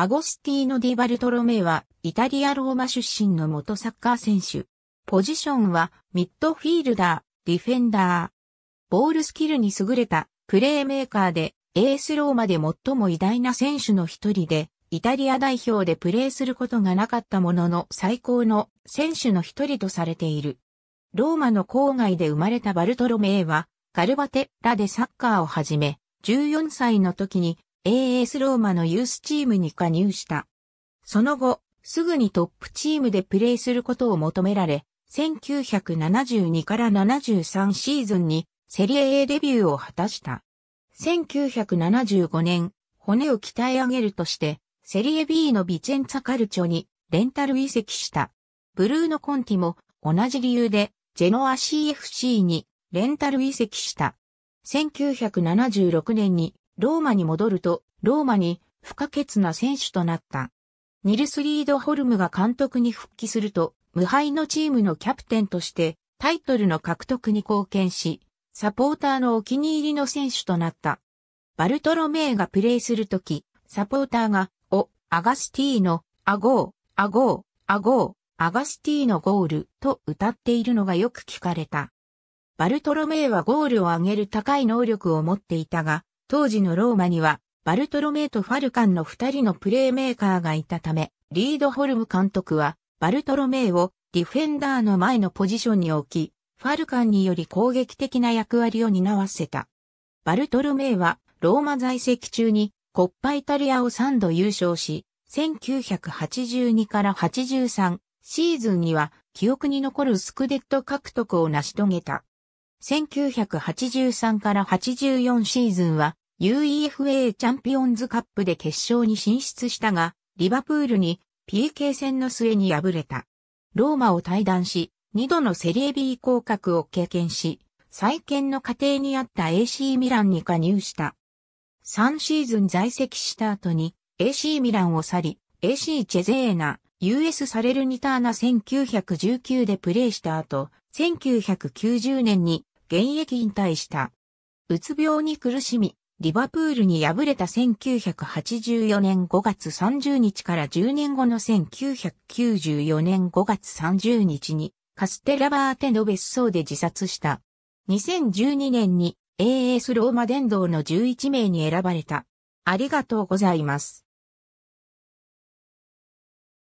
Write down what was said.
アゴスティーノ・ディ・バルトロメは、イタリア・ローマ出身の元サッカー選手。ポジションは、ミッドフィールダー、ディフェンダー。ボールスキルに優れた、プレーメーカーで、エースローマで最も偉大な選手の一人で、イタリア代表でプレーすることがなかったものの最高の選手の一人とされている。ローマの郊外で生まれたバルトロメは、ガルバテラでサッカーを始め、14歳の時に AS ローマのユースチームに加入した。その後、すぐにトップチームでプレーすることを求められ、1972から73シーズンにセリエ A デビューを果たした。1975年、骨を鍛え上げるとして、セリエ B のビチェンツァカルチョにレンタル移籍した。ブルーノ・コンティも同じ理由でジェノア CFC にレンタル移籍した。1976年にローマに戻ると、ローマに不可欠な選手となった。ニルス・リード・ホルムが監督に復帰すると、無敗のチームのキャプテンとしてタイトルの獲得に貢献し、サポーターのお気に入りの選手となった。バルトロメイがプレーするとき、サポーターが、お、アガスティーノ、アゴー、アゴー、アゴー、アガスティーノゴールと歌っているのがよく聞かれた。バルトロメイはゴールを上げる高い能力を持っていたが、当時のローマには、バルトロメイとファルカンの二人のプレーメーカーがいたため、リードホルム監督は、バルトロメイをディフェンダーの前のポジションに置き、ファルカンにより攻撃的な役割を担わせた。バルトロメイは、ローマ在籍中に、コッパイタリアを3度優勝し、1982から83シーズンには記憶に残るスクデット獲得を成し遂げた。1983から84シーズンは UEFA チャンピオンズカップで決勝に進出したが、リバプールに PK 戦の末に敗れた。ローマを退団し、2度のセリエ B 降格を経験し、再建の過程にあった AC ミランに加入した。3シーズン在籍した後に AC ミランを去り、AC チェゼーナ、US サレルニターナ1919でプレーした後、1990年に現役引退した。うつ病に苦しみ、リバプールに敗れた1984年5月30日から10年後の1994年5月30日にカステラバーテの別荘で自殺した。2012年に AS ローマ伝道の11名に選ばれた。ありがとうございます。